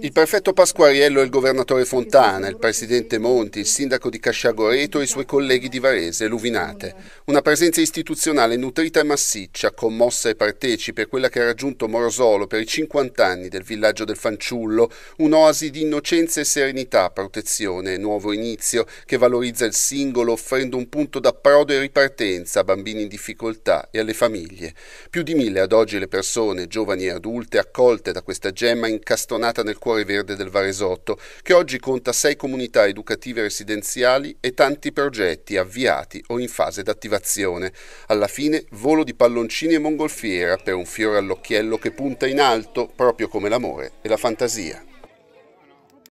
Il prefetto Pasquariello e il governatore Fontana, il presidente Monti, il sindaco di Casciagoreto e i suoi colleghi di Varese Luvinate. Una presenza istituzionale nutrita e massiccia, commossa e partecipe, quella che ha raggiunto Morosolo per i 50 anni del villaggio del Fanciullo, un'oasi di innocenza e serenità, protezione e nuovo inizio che valorizza il singolo offrendo un punto d'approdo e ripartenza a bambini in difficoltà e alle famiglie. Più di mille ad oggi le persone, giovani e adulte, accolte da questa gemma incastonata nel del cuore verde del Varesotto, che oggi conta sei comunità educative residenziali e tanti progetti avviati o in fase d'attivazione. Alla fine volo di palloncini e mongolfiera per un fiore all'occhiello che punta in alto, proprio come l'amore e la fantasia.